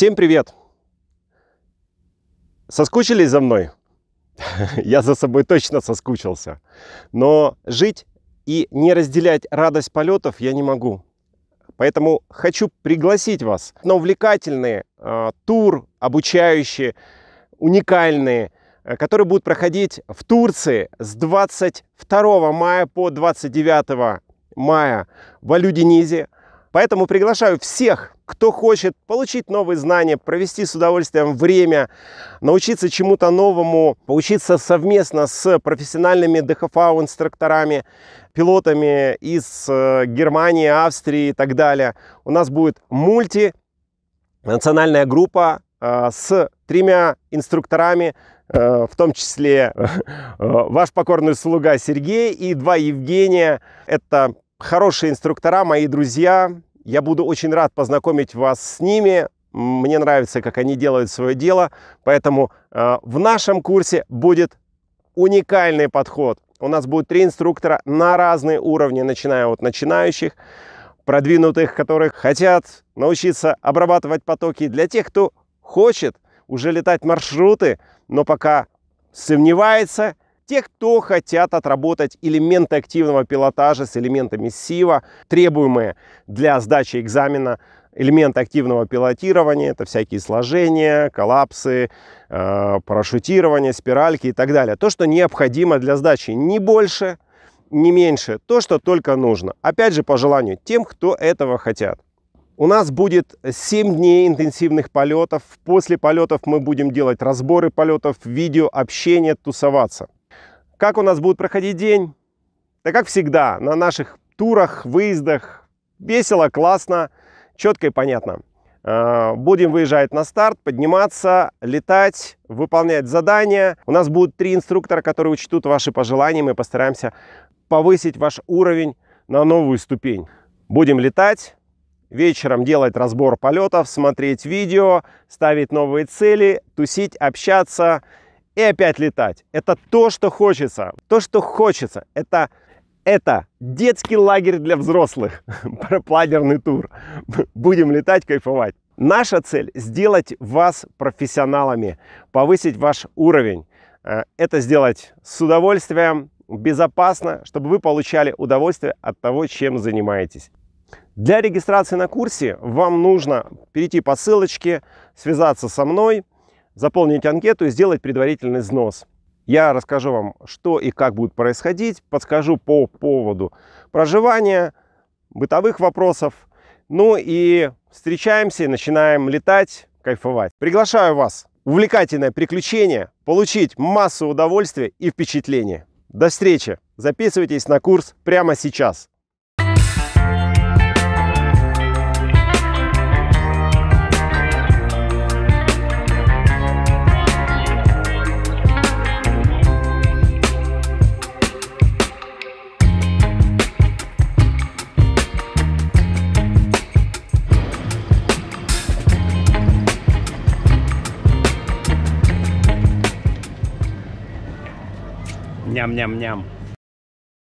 Всем привет! Соскучились за мной? Я за собой точно соскучился. Но жить и не разделять радость полетов я не могу. Поэтому хочу пригласить вас на увлекательный э, а, тур, обучающий, уникальный, э, а, который будет проходить в Турции с 22 мая по 29 мая в Алюдинизе. Поэтому приглашаю всех кто хочет получить новые знания, провести с удовольствием время, научиться чему-то новому, поучиться совместно с профессиональными ДХФАУ-инструкторами, пилотами из э, Германии, Австрии и так далее. У нас будет мультинациональная группа э, с тремя инструкторами, э, в том числе ваш покорный слуга Сергей и два Евгения. Это хорошие инструктора, мои друзья, я буду очень рад познакомить вас с ними. Мне нравится, как они делают свое дело. Поэтому э, в нашем курсе будет уникальный подход. У нас будет три инструктора на разные уровни, начиная от начинающих, продвинутых, которые хотят научиться обрабатывать потоки, для тех, кто хочет уже летать маршруты, но пока сомневается Тех, кто хотят отработать элементы активного пилотажа с элементами СИВа, требуемые для сдачи экзамена, элементы активного пилотирования, это всякие сложения, коллапсы, э, парашютирование, спиральки и так далее. То, что необходимо для сдачи, не больше, не меньше, то, что только нужно. Опять же, по желанию тем, кто этого хотят. У нас будет 7 дней интенсивных полетов. После полетов мы будем делать разборы полетов, видео, общение, тусоваться. Как у нас будет проходить день? Да как всегда, на наших турах, выездах. Весело, классно, четко и понятно. А, будем выезжать на старт, подниматься, летать, выполнять задания. У нас будут три инструктора, которые учтут ваши пожелания. Мы постараемся повысить ваш уровень на новую ступень. Будем летать, вечером делать разбор полетов, смотреть видео, ставить новые цели, тусить, общаться и опять летать. Это то, что хочется. То, что хочется. Это, это детский лагерь для взрослых. Планерный тур. Будем летать, кайфовать. Наша цель – сделать вас профессионалами, повысить ваш уровень. Э, это сделать с удовольствием, безопасно, чтобы вы получали удовольствие от того, чем занимаетесь. Для регистрации на курсе вам нужно перейти по ссылочке, связаться со мной – заполнить анкету и сделать предварительный взнос. Я расскажу вам, что и как будет происходить, подскажу по поводу проживания, бытовых вопросов. Ну и встречаемся, начинаем летать, кайфовать. Приглашаю вас в увлекательное приключение, получить массу удовольствия и впечатлений. До встречи! Записывайтесь на курс прямо сейчас. Ням-ням-ням.